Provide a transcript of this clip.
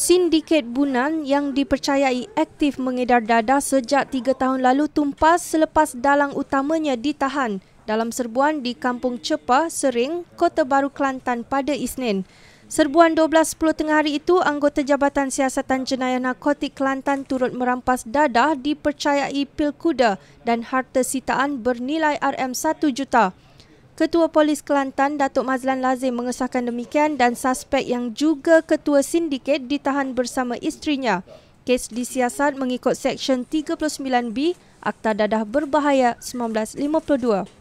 Sindiket Bunan yang dipercayai aktif mengedar dadah sejak tiga tahun lalu tumpas selepas dalang utamanya ditahan dalam serbuan di Kampung Cepa, Sering, Kota Baru Kelantan pada Isnin. Serbuan 12.10 tengah hari itu, anggota Jabatan Siasatan Jenayah Narkotik Kelantan turut merampas dadah dipercayai pil kuda dan harta sitaan bernilai RM1 juta. Ketua Polis Kelantan Datuk Mazlan Lazim mengesahkan demikian dan suspek yang juga ketua sindiket ditahan bersama istrinya. Kes disiasat mengikut Seksyen 39B Akta Dadah Berbahaya 1952.